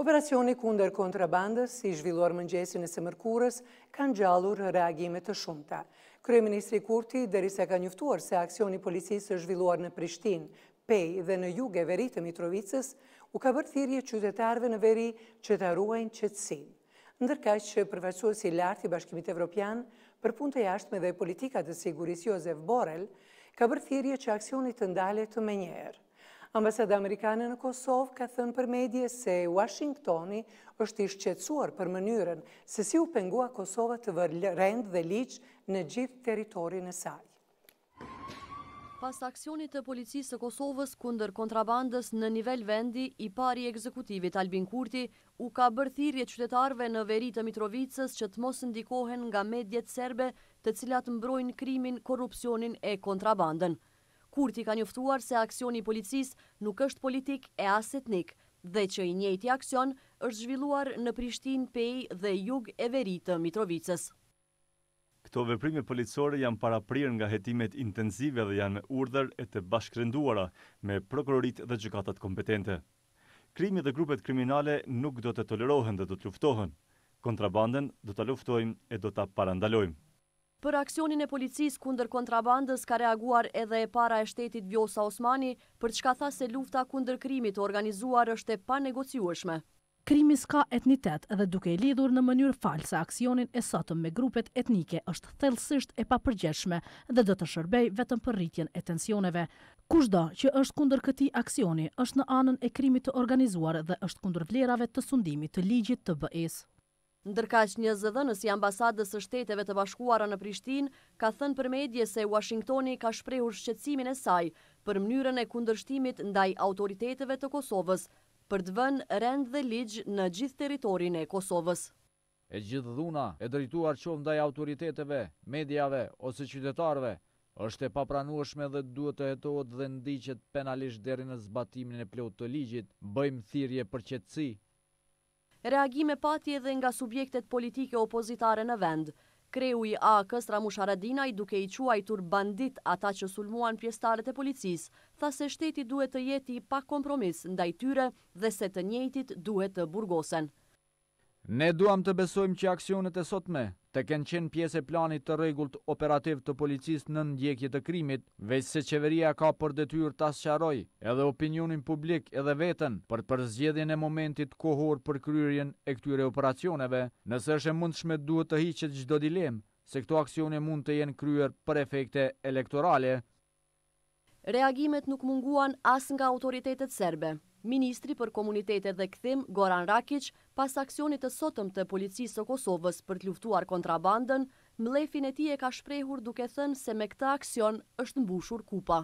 Operacioni kunder kontrabandës, i zhvilluar mëngjesin e se mërkurës, kanë gjallur reagimet të shumëta. Krye Ministri Kurti, deri se ka njëftuar se aksioni policisë është zhvilluar në Prishtin, Pej dhe në jug e veri të Mitrovicës, u ka bërthirje qytetarve në veri që të arruajnë qëtsin. Ndërka që përfajsu i si lartë i Bashkimit Evropian, për punë të jashtë me dhe politikat e sigurisë Jozef Borel, ka bërthirje që aksionit të menjerë. Ambasada Amerikane në Kosovë ka thënë për medje se Washingtoni është ishqetsuar për mënyrën se si u pengua Kosovë të vërrend dhe liqë në gjithë teritorin e saj. Pas aksionit të policisë të Kosovës kunder kontrabandës në nivel vendi, i pari ekzekutivit Albin Kurti u ka bërthirje qytetarve në veri të Mitrovicës që të mos ndikohen nga medjet serbe të cilat mbrojnë krimin, korupcionin e kontrabandën. Kurti ka njëftuar se aksioni i policis nuk është politik e asetnik dhe që i njëti aksion është zhvilluar në Prishtin, Pej dhe Jug e Veritë Mitrovicës. Këto veprime policore janë paraprirë nga jetimet intenzive dhe janë me urder e të bashkërenduara me prokurorit dhe gjëkatat kompetente. Krimi dhe grupet kriminale nuk do të tolerohen dhe do të luftohen. Kontrabanden do të luftojmë e do të parandalojmë. Për aksionin e policis kunder kontrabandës ka reaguar edhe e para e shtetit Vjosa Osmani për çka tha se lufta kunder krimit organizuar është e pa negociueshme. Krimi s'ka etnitet edhe duke i lidhur në mënyrë se aksionin e sotëm me grupet etnike është thelsisht e pa përgjeshme dhe dhe të shërbej vetëm për rritjen e tensioneve. Kushdo që është kunder këti aksioni është në anën e krimit të organizuar dhe është kunder vlerave të sundimit të ligjit të bëesë që një zëdhënës i ambasadës së shteteve të bashkuara në Prishtin, ka thënë për medje se Washingtoni ka shprehur shqetsimin e saj për mënyrën e kundërshtimit ndaj autoriteteve të Kosovës për të vënë rend dhe ligj në gjithë territorin e Kosovës. E gjithë dhuna e drejtuar qovë ndaj autoriteteve, medjave ose qytetarve, është e papranueshme dhe duhet të hetohet dhe ndiqet penalisht deri në zbatimin e plotë të ligjit, bëjmë thirrje për qetësi Reagime pati edhe nga subjektet politike opozitare në vend. Kreu i A, Këstra Musharadina, i duke i qua i tur bandit ata që sulmuan pjestaret e policis, tha se shteti duhet të jeti pa kompromis nda i tyre dhe se të njëjtit duhet të burgosen. Ne duam të besojmë që aksionet e sotme të kënë qenë pjesë e planit të regullt operativ të policist në ndjekje të krimit, veç se qeveria ka për detyur të asë qaroj edhe opinionin publik edhe vetën për përzgjedhjen e momentit kohor për kryrjen e këtyre operacioneve, nëse është e mund shme duhet të hiqet gjdo dilemë se këto aksione mund të jenë kryer për efekte elektorale, Reagimet nuk munguan as nga autoritetet serbe. Ministri për komunitetet dhe këthim, Goran Rakic, pas aksionit të sotëm të policisë të Kosovës për të luftuar kontrabandën, mlefin e ti e ka shprehur duke thënë se me këta aksion është mbushur kupa.